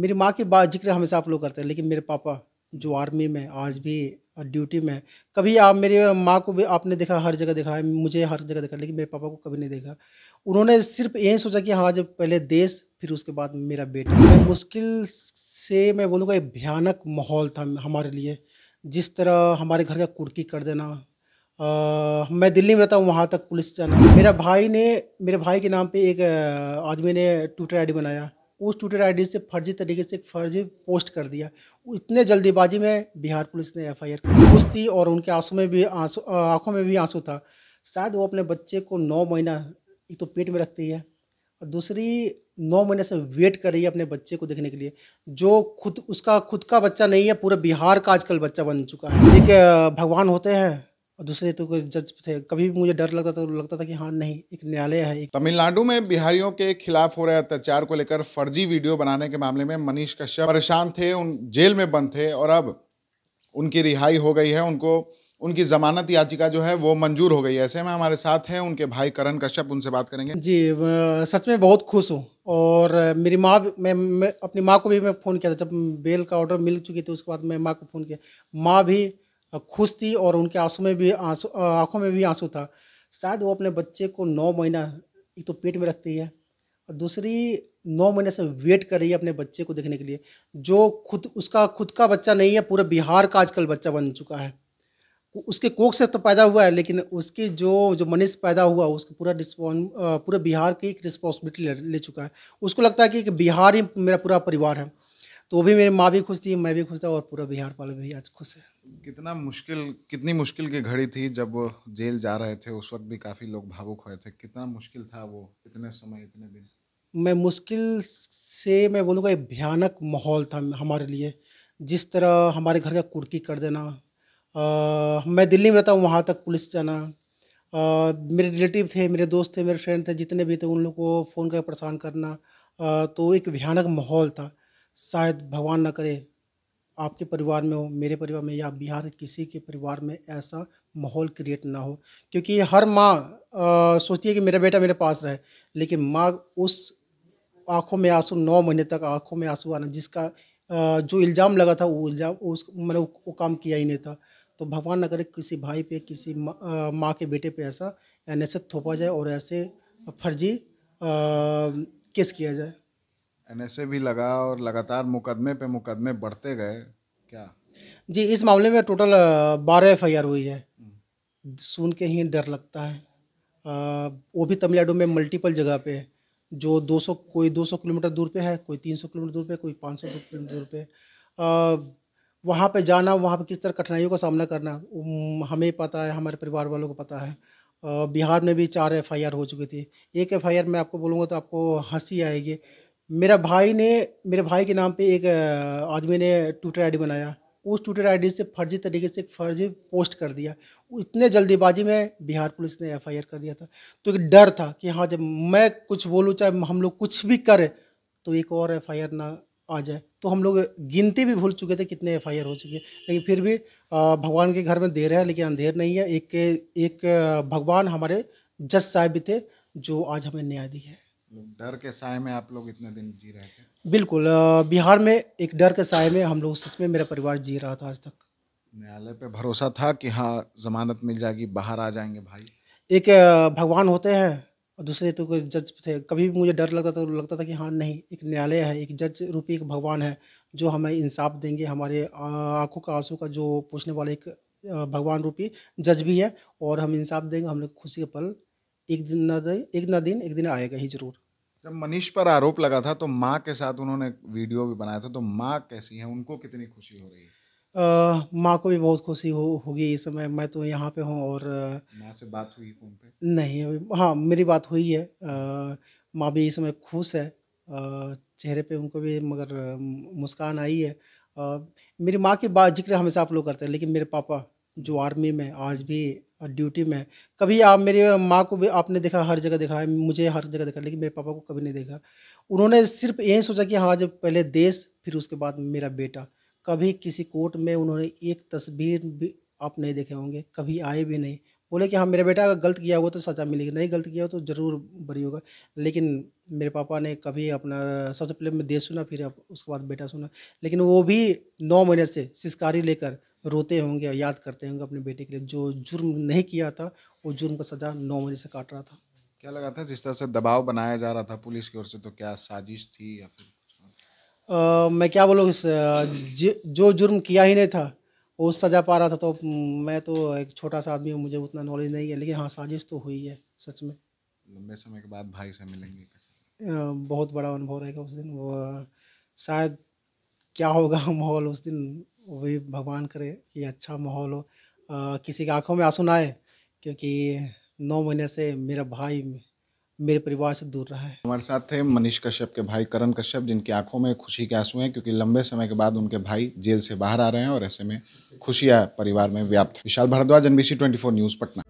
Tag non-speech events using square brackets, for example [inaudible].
मेरी माँ की बात जिक्र हमेशा आप लोग करते हैं लेकिन मेरे पापा जो आर्मी में आज भी ड्यूटी में कभी आप मेरे माँ को भी आपने देखा हर जगह देखा है मुझे हर जगह देखा लेकिन मेरे पापा को कभी नहीं देखा उन्होंने सिर्फ यही सोचा कि हाँ जब पहले देश फिर उसके बाद मेरा बेटा तो मुश्किल से मैं बोलूँगा एक भयानक माहौल था हमारे लिए जिस तरह हमारे घर का कुर्की कर देना आ, मैं दिल्ली में रहता हूँ वहाँ तक पुलिस जाना मेरा भाई ने मेरे भाई के नाम पे एक आदमी ने ट्विटर आई बनाया उस ट्विटर आईडी से फर्जी तरीके से एक फर्जी पोस्ट कर दिया इतने जल्दीबाजी में बिहार पुलिस ने एफ आई आर थी और उनके आंसू में भी आंसू आंखों में भी आंसू था शायद वो अपने बच्चे को नौ महीना एक तो पेट में रखती है और दूसरी नौ महीने से वेट कर रही है अपने बच्चे को देखने के लिए जो खुद उसका खुद का बच्चा नहीं है पूरा बिहार का आजकल बच्चा बन चुका है एक भगवान होते हैं और दूसरे तो कोई जज थे कभी भी मुझे डर लगता था तो लगता था कि हाँ नहीं एक न्यायालय है तमिलनाडु में बिहारियों के खिलाफ हो रहे अत्याचार को लेकर फर्जी वीडियो बनाने के मामले में मनीष कश्यप परेशान थे उन जेल में बंद थे और अब उनकी रिहाई हो गई है उनको उनकी जमानत याचिका जो है वो मंजूर हो गई है ऐसे में हमारे साथ हैं उनके भाई करण कश्यप उनसे बात करेंगे जी सच में बहुत खुश हूँ और मेरी माँ मैं, मैं अपनी माँ को भी मैं फ़ोन किया था जब बेल का ऑर्डर मिल चुकी थी उसके बाद मैं माँ को फ़ोन किया माँ भी खुश थी और उनके आंसू में भी आंसू आँखों में भी आंसू था शायद वो अपने बच्चे को नौ महीना एक तो पेट में रखती है और दूसरी नौ महीने से वेट कर रही है अपने बच्चे को देखने के लिए जो खुद उसका खुद का बच्चा नहीं है पूरे बिहार का आजकल बच्चा बन चुका है उसके कोक से तो पैदा हुआ है लेकिन उसकी जो जो मनीष पैदा हुआ उसका पूरा रिस्पॉन् पूरे बिहार की एक रिस्पॉन्सिबिलिटी ले, ले चुका है उसको लगता है कि बिहार ही मेरा पूरा परिवार है तो वो भी मेरी माँ भी खुश थी मैं भी खुश था और पूरा बिहार वाले भी आज खुश है कितना मुश्किल कितनी मुश्किल की घड़ी थी जब जेल जा रहे थे उस वक्त भी काफ़ी लोग भावुक हुए थे कितना मुश्किल था वो इतने समय इतने दिन मैं मुश्किल से मैं बोलूँगा एक भयानक माहौल था हमारे लिए जिस तरह हमारे घर का कुर्की कर देना आ, मैं दिल्ली में रहता हूँ वहाँ तक पुलिस जाना आ, मेरे रिलेटिव थे मेरे दोस्त थे मेरे फ्रेंड थे जितने भी थे उन लोग को फ़ोन करके परेशान करना आ, तो एक भयानक माहौल था शायद भगवान ना करे आपके परिवार में हो मेरे परिवार में या बिहार किसी के परिवार में ऐसा माहौल क्रिएट ना हो क्योंकि हर माँ सोचती है कि मेरा बेटा मेरे पास रहे लेकिन माँ उस आँखों में आंसू नौ महीने तक आँखों में आंसू आना जिसका आ, जो इल्ज़ाम लगा था वो इल्ज़ाम उस मैंने वो काम किया ही नहीं था तो भगवान न करे किसी भाई पे किसी माँ मा के बेटे पे ऐसा एन थोपा जाए और ऐसे फर्जी केस किया जाए ए भी लगा और लगातार मुकदमे पे मुकदमे बढ़ते गए क्या जी इस मामले में टोटल बारह एफ हुई है सुन के ही डर लगता है आ, वो भी तमिलनाडु में मल्टीपल जगह पे जो 200 कोई 200 किलोमीटर दूर पे है कोई 300 किलोमीटर दूर पे कोई 500 किलोमीटर दूर पे आ, वहाँ पे जाना वहाँ पे किस तरह कठिनाइयों का सामना करना हमें पता है हमारे परिवार वालों को पता है आ, बिहार में भी चार एफ हो चुकी थी एक एफ मैं आपको बोलूँगा तो आपको हंसी आएगी मेरा भाई ने मेरे भाई के नाम पे एक आदमी ने ट्विटर आईडी बनाया उस ट्विटर आईडी से फर्जी तरीके से फर्जी पोस्ट कर दिया इतने जल्दीबाजी में बिहार पुलिस ने एफआईआर कर दिया था तो एक डर था कि हाँ जब मैं कुछ बोलूँ चाहे हम लोग कुछ भी करें तो एक और एफ ना आ जाए तो हम लोग गिनती भी भूल चुके थे कितने एफ हो चुके हैं लेकिन फिर भी भगवान के घर में देर है लेकिन अंधेर नहीं है एक एक भगवान हमारे जज साहब भी थे जो आज हमें न्याय दी है लोग मतलब डर के साय में आप लोग इतने दिन जी रहे थे बिल्कुल बिहार में एक डर के साय में हम लोग सच में मेरा परिवार जी रहा था आज तक न्यायालय पे भरोसा था कि हाँ जमानत मिल जाएगी बाहर आ जाएंगे भाई एक भगवान होते हैं और दूसरे तो कोई जज थे कभी भी मुझे डर लगता था तो लगता था कि हाँ नहीं एक न्यायालय है एक जज रूपी एक भगवान है जो हमें इंसाफ देंगे हमारे आंखों का आंसू का जो पूछने वाले एक भगवान रूपी जज भी है और हम इंसाफ देंगे हम लोग खुशी का पल एक दिन ना दे एक ना दिन एक दिन आएगा ही जरूर जब मनीष पर आरोप लगा था तो माँ के साथ उन्होंने वीडियो भी बनाया था तो माँ कैसी है उनको कितनी खुशी हो रही है माँ को भी बहुत खुशी हो होगी इस समय मैं तो यहाँ पे हूँ और माँ से बात हुई फोन पे नहीं अभी हाँ मेरी बात हुई है माँ भी इस समय खुश है आ, चेहरे पे उनको भी मगर मुस्कान आई है आ, मेरी माँ की बात जिक्र हमेशा आप लोग करते हैं लेकिन मेरे पापा जो आर्मी में आज भी ड्यूटी में कभी आप मेरे माँ को भी आपने देखा हर जगह देखा है मुझे हर जगह देखा लेकिन मेरे पापा को कभी नहीं देखा उन्होंने सिर्फ यही सोचा कि हाँ जब पहले देश फिर उसके बाद मेरा बेटा कभी किसी कोर्ट में उन्होंने एक तस्वीर भी आप नहीं देखे होंगे कभी आए भी नहीं बोले कि हाँ मेरा बेटा अगर गलत किया हुआ तो सजा मिलेगी नहीं गलत किया हो तो ज़रूर बरी होगा लेकिन मेरे पापा ने कभी अपना सबसे पहले मैं देश सुना फिर उसके बाद बेटा सुना लेकिन वो भी नौ महीने से सिस्कारी लेकर रोते होंगे और याद करते होंगे अपने बेटे के लिए जो जुर्म नहीं किया था वो जुर्म का सज़ा नौ बजे से काट रहा था क्या लगा था जिस तरह से दबाव बनाया जा रहा था पुलिस की ओर से तो क्या साजिश थी या फिर आ, मैं क्या बोलूँ जो जुर्म किया ही नहीं था वो सजा पा रहा था तो मैं तो एक छोटा सा आदमी हूँ मुझे उतना नॉलेज नहीं है लेकिन हाँ साजिश तो हुई है सच में लंबे समय के बाद भाई से मिलेंगे बहुत बड़ा अनुभव रहेगा उस दिन वो शायद क्या होगा [laughs] माहौल उस दिन वो भी भगवान करे कि अच्छा माहौल हो आ, किसी की आंखों में आंसू ना आए क्योंकि नौ महीने से मेरा भाई मेरे परिवार से दूर रहा है हमारे साथ थे मनीष कश्यप के भाई करण कश्यप जिनकी आंखों में खुशी के आंसू हैं क्योंकि लंबे समय के बाद उनके भाई जेल से बाहर आ रहे हैं और ऐसे में खुशियाँ परिवार में व्याप्त Vishal Bhardwaj NBC twenty news Patna